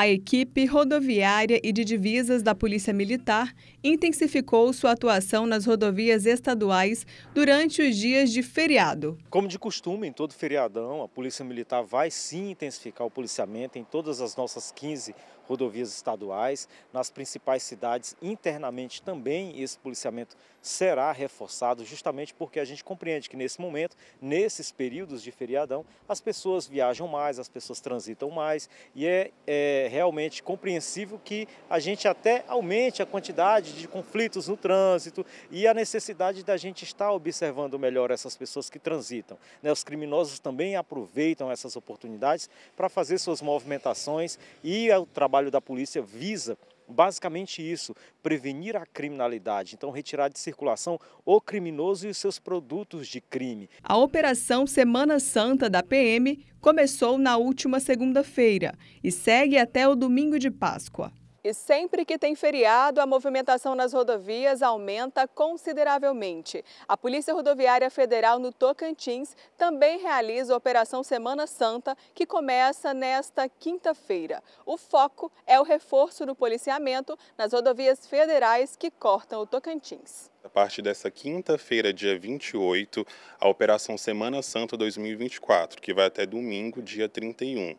A equipe rodoviária e de divisas da Polícia Militar intensificou sua atuação nas rodovias estaduais durante os dias de feriado. Como de costume, em todo feriadão, a Polícia Militar vai sim intensificar o policiamento em todas as nossas 15 rodovias estaduais, nas principais cidades, internamente também esse policiamento será reforçado justamente porque a gente compreende que nesse momento, nesses períodos de feriadão, as pessoas viajam mais, as pessoas transitam mais e é, é realmente compreensível que a gente até aumente a quantidade de conflitos no trânsito e a necessidade da gente estar observando melhor essas pessoas que transitam. Né? Os criminosos também aproveitam essas oportunidades para fazer suas movimentações e o trabalho da polícia visa basicamente isso, prevenir a criminalidade, então retirar de circulação o criminoso e os seus produtos de crime. A operação Semana Santa da PM começou na última segunda-feira e segue até o domingo de Páscoa. E sempre que tem feriado, a movimentação nas rodovias aumenta consideravelmente. A Polícia Rodoviária Federal no Tocantins também realiza a Operação Semana Santa, que começa nesta quinta-feira. O foco é o reforço do policiamento nas rodovias federais que cortam o Tocantins. A partir dessa quinta-feira, dia 28, a Operação Semana Santa 2024, que vai até domingo, dia 31.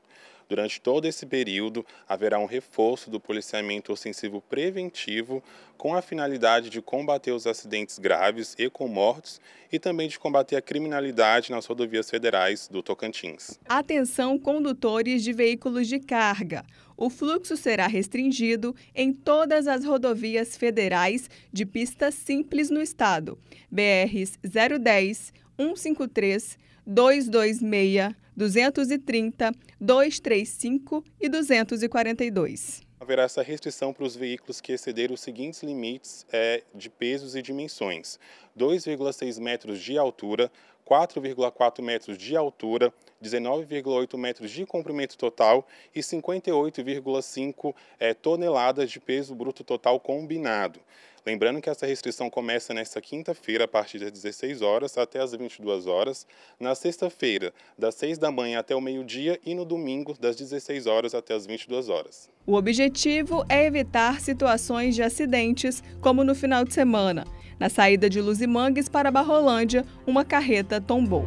Durante todo esse período, haverá um reforço do policiamento ofensivo preventivo com a finalidade de combater os acidentes graves e com mortos e também de combater a criminalidade nas rodovias federais do Tocantins. Atenção, condutores de veículos de carga. O fluxo será restringido em todas as rodovias federais de pista simples no estado. BRs 010, 153, 226, 230, 235 e 242. Haverá essa restrição para os veículos que excederem os seguintes limites é, de pesos e dimensões: 2,6 metros de altura, 4,4 metros de altura, 19,8 metros de comprimento total e 58,5 é, toneladas de peso bruto total combinado. Lembrando que essa restrição começa nesta quinta-feira, a partir das 16 horas até as 22 horas, na sexta-feira, das 6 da manhã até o meio-dia e no domingo, das 16 horas até as 22 horas. O objetivo é evitar situações de acidentes, como no final de semana. Na saída de Luzimangues para Barrolândia, uma carreta tombou.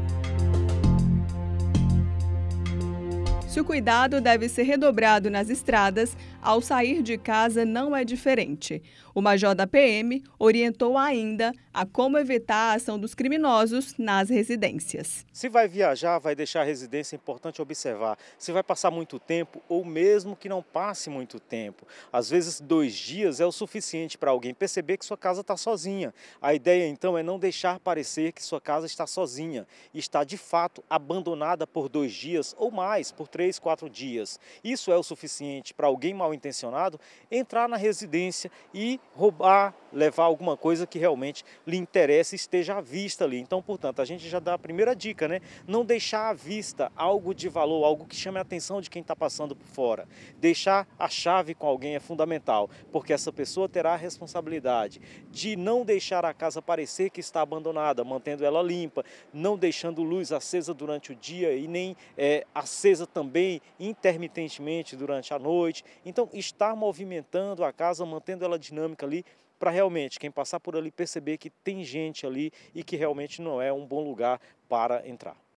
Se o cuidado deve ser redobrado nas estradas, ao sair de casa não é diferente. O major da PM orientou ainda a como evitar a ação dos criminosos nas residências. Se vai viajar, vai deixar a residência, é importante observar. Se vai passar muito tempo ou mesmo que não passe muito tempo. Às vezes, dois dias é o suficiente para alguém perceber que sua casa está sozinha. A ideia, então, é não deixar parecer que sua casa está sozinha e está, de fato, abandonada por dois dias ou mais, por três três, quatro dias. Isso é o suficiente para alguém mal intencionado entrar na residência e roubar, levar alguma coisa que realmente lhe interessa e esteja à vista ali. Então, portanto, a gente já dá a primeira dica, né? Não deixar à vista algo de valor, algo que chame a atenção de quem está passando por fora. Deixar a chave com alguém é fundamental, porque essa pessoa terá a responsabilidade de não deixar a casa parecer que está abandonada, mantendo ela limpa, não deixando luz acesa durante o dia e nem é, acesa também também intermitentemente durante a noite. Então, estar movimentando a casa, mantendo ela dinâmica ali, para realmente quem passar por ali perceber que tem gente ali e que realmente não é um bom lugar para entrar.